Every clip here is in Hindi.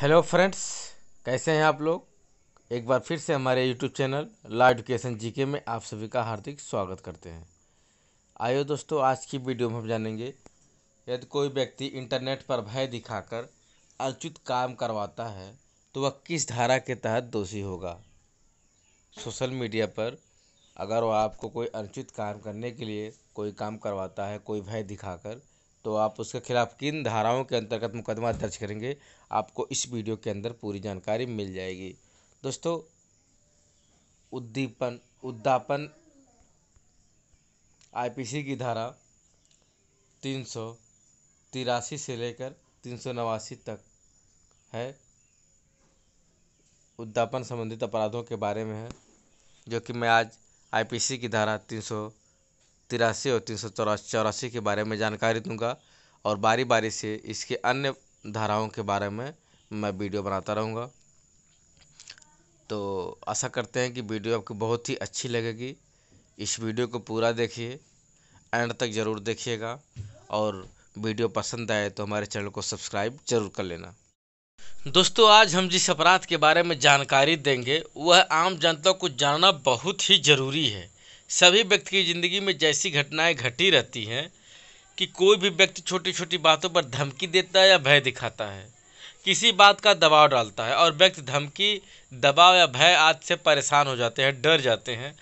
हेलो फ्रेंड्स कैसे हैं आप लोग एक बार फिर से हमारे YouTube channel La Education GK में आप सभी का हार्दिक स्वागत करते हैं आइए दोस्तों आज की वीडियो में हम जानेंगे यदि कोई व्यक्ति इंटरनेट पर भय दिखाकर अनुचित काम करवाता है तो वह किस धारा के तहत दोषी होगा सोशल मीडिया पर अगर वह आपको कोई अनुचित काम करने के लिए कोई काम करवाता है कोई भय दिखाकर तो आप उसके खिलाफ़ किन धाराओं के अंतर्गत मुकदमा दर्ज करेंगे आपको इस वीडियो के अंदर पूरी जानकारी मिल जाएगी दोस्तों उद्दीपन उद्दापन आईपीसी की धारा तीन सौ तिरासी से लेकर तीन सौ नवासी तक है उद्दापन संबंधित अपराधों के बारे में है जो कि मैं आज आईपीसी की धारा तीन सौ तिरासी और तीन सौ चौरासी चौरासी के बारे में जानकारी दूँगा और बारी बारी से इसके अन्य धाराओं के बारे में मैं वीडियो बनाता रहूँगा तो आशा करते हैं कि वीडियो आपको बहुत ही अच्छी लगेगी इस वीडियो को पूरा देखिए एंड तक ज़रूर देखिएगा और वीडियो पसंद आए तो हमारे चैनल को सब्सक्राइब जरूर कर लेना दोस्तों आज हम जिस अपराध के बारे में जानकारी देंगे वह आम जनता को जानना बहुत ही ज़रूरी है सभी व्यक्ति की ज़िंदगी में जैसी घटनाएँ घटी रहती हैं कि कोई भी व्यक्ति छोटी छोटी बातों पर धमकी देता है या भय दिखाता है किसी बात का दबाव डालता है और व्यक्ति धमकी दबाव या भय आदि से परेशान हो जाते हैं डर जाते हैं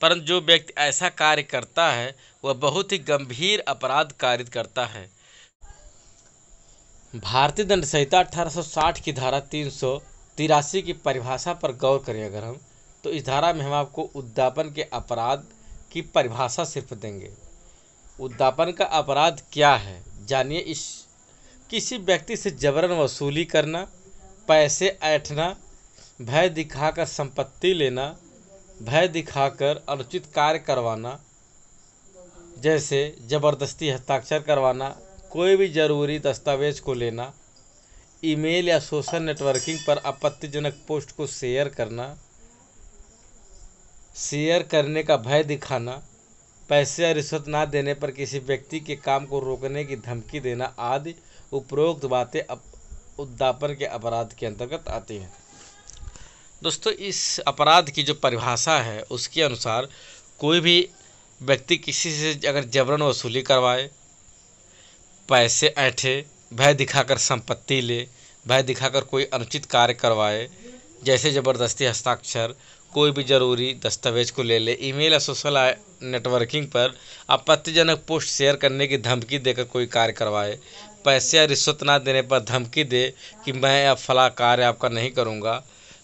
परंतु जो व्यक्ति ऐसा कार्य करता है वह बहुत ही गंभीर अपराध कार्य करता है भारतीय दंड संहिता अठारह की धारा तीन की परिभाषा पर गौर करें अगर हम तो इस धारा में हम आपको उद्यापन के अपराध की परिभाषा सिर्फ देंगे उद्यापन का अपराध क्या है जानिए इस किसी व्यक्ति से जबरन वसूली करना पैसे ऐठना भय दिखाकर संपत्ति लेना भय दिखाकर अनुचित कार्य करवाना जैसे ज़बरदस्ती हस्ताक्षर करवाना कोई भी ज़रूरी दस्तावेज को लेना ईमेल या सोशल नेटवर्किंग पर आपत्तिजनक पोस्ट को शेयर करना शेयर करने का भय दिखाना पैसे या रिश्वत ना देने पर किसी व्यक्ति के काम को रोकने की धमकी देना आदि उपरोक्त बातें उद्यापन के अपराध के अंतर्गत आती हैं दोस्तों इस अपराध की जो परिभाषा है उसके अनुसार कोई भी व्यक्ति किसी से अगर जबरन वसूली करवाए पैसे ऐठे भय दिखाकर संपत्ति ले भय दिखाकर कोई अनुचित कार्य करवाए जैसे ज़बरदस्ती हस्ताक्षर कोई भी ज़रूरी दस्तावेज को ले ले ईमेल या सोशल नेटवर्किंग पर आपत्तिजनक पोस्ट शेयर करने की धमकी देकर कोई कार्य करवाए पैसे या रिश्वत ना देने पर धमकी दे कि मैं अब फला कार्य आपका नहीं करूँगा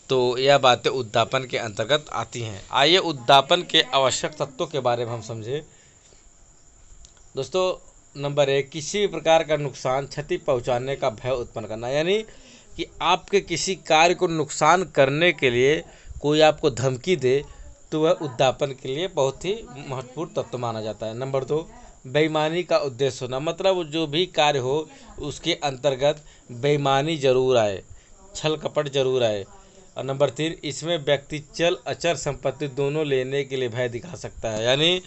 तो यह बातें उद्यापन के अंतर्गत आती हैं आइए उद्यापन के आवश्यक तत्वों के बारे में हम समझें दोस्तों नंबर एक किसी भी प्रकार का नुकसान क्षति पहुंचाने का भय उत्पन्न करना यानी कि आपके किसी कार्य को नुकसान करने के लिए कोई आपको धमकी दे तो वह उद्यापन के लिए बहुत ही महत्वपूर्ण तत्व माना जाता है नंबर दो बेईमानी का उद्देश्य होना मतलब जो भी कार्य हो उसके अंतर्गत बेईमानी जरूर आए छल कपट जरूर आए और नंबर तीन इसमें व्यक्ति चल अचल संपत्ति दोनों लेने के लिए भय दिखा सकता है यानी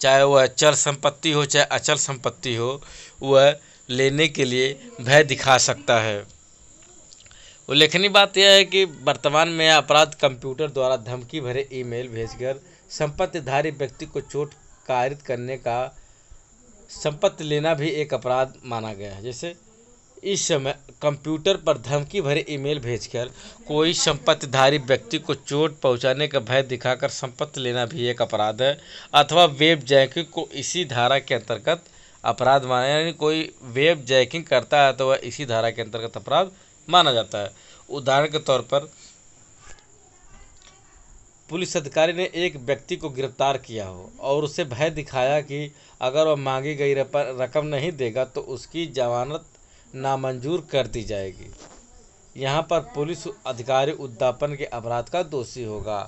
चाहे वह चल संपत्ति हो चाहे अचल संपत्ति हो वह लेने के लिए भय दिखा सकता है उल्लेखनीय बात यह है कि वर्तमान में अपराध कंप्यूटर द्वारा धमकी भरे ईमेल भेजकर संपत्तिधारी व्यक्ति को चोट कारित करने का संपत्ति लेना भी एक अपराध माना गया है जैसे इस समय कंप्यूटर पर धमकी भरे ईमेल भेजकर कोई संपत्तिधारी व्यक्ति को चोट पहुंचाने का भय दिखाकर संपत्ति लेना भी एक अपराध है अथवा वेब जैकिंग को इसी धारा के अंतर्गत अपराध माना यानी कोई वेब जैकिंग करता है तो वह इसी धारा के अंतर्गत अपराध माना जाता है उदाहरण के तौर पर पुलिस अधिकारी ने एक व्यक्ति को गिरफ्तार किया हो और उसे भय दिखाया कि अगर वह मांगी गई रकम नहीं देगा तो उसकी जमानत नामंजूर कर दी जाएगी यहाँ पर पुलिस अधिकारी उद्यापन के अपराध का दोषी होगा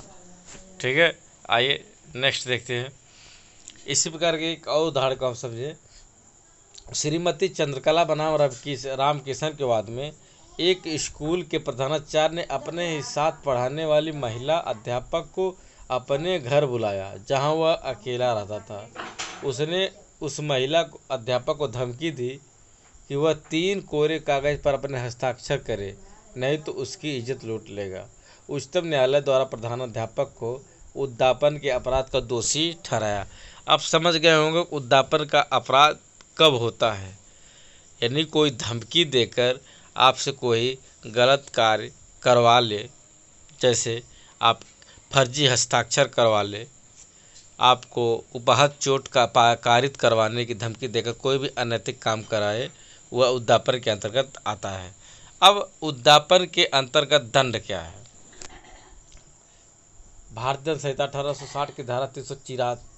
ठीक है आइए नेक्स्ट देखते हैं इसी प्रकार के एक और उदाहरण को हम समझें श्रीमती चंद्रकला बनाम रामकिशन के बाद में एक स्कूल के प्रधानाचार्य ने अपने ही साथ पढ़ाने वाली महिला अध्यापक को अपने घर बुलाया जहां वह अकेला रहता था उसने उस महिला अध्यापक को धमकी दी कि वह तीन कोरे कागज पर अपने हस्ताक्षर करे नहीं तो उसकी इज्जत लूट लेगा उच्चतम न्यायालय द्वारा प्रधानाध्यापक को उद्दापन के अपराध का दोषी ठहराया आप समझ गए होंगे उद्दापन का अपराध कब होता है यानी कोई धमकी देकर आपसे कोई गलत कार्य करवा ले जैसे आप फर्जी हस्ताक्षर करवा ले आपको उपहत चोट का पारित करवाने की धमकी देकर कोई भी अनैतिक काम कराए वह उद्यापन के अंतर्गत आता है अब उद्यापन के अंतर्गत दंड क्या है भारतीय दंड संहिता अठारह सौ साठ की धारा तीन सौ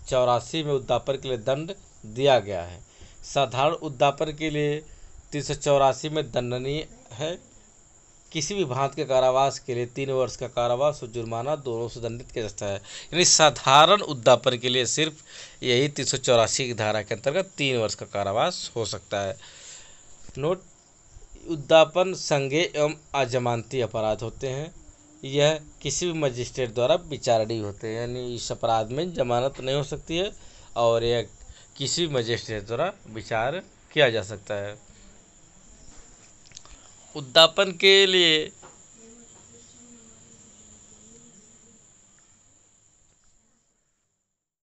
चौरासी में उद्यापन के लिए दंड दिया गया है साधारण उद्यापन के लिए तीन सौ चौरासी में दंडनीय है किसी भी भांत के कारावास के लिए तीन वर्ष का कारावास और जुर्माना दोनों से दंडित किया जाता है यानी साधारण उद्यापन के लिए सिर्फ यही तीन सौ चौरासी की धारा के अंतर्गत तीन वर्ष का कारावास हो सकता है नोट उद्यापन संज्ञे एवं अजमानती अपराध होते हैं यह किसी भी मजिस्ट्रेट द्वारा विचारणीय होते हैं यानी इस अपराध में जमानत नहीं हो सकती है और यह किसी भी मजिस्ट्रेट द्वारा विचार किया जा सकता है उद्यापन के लिए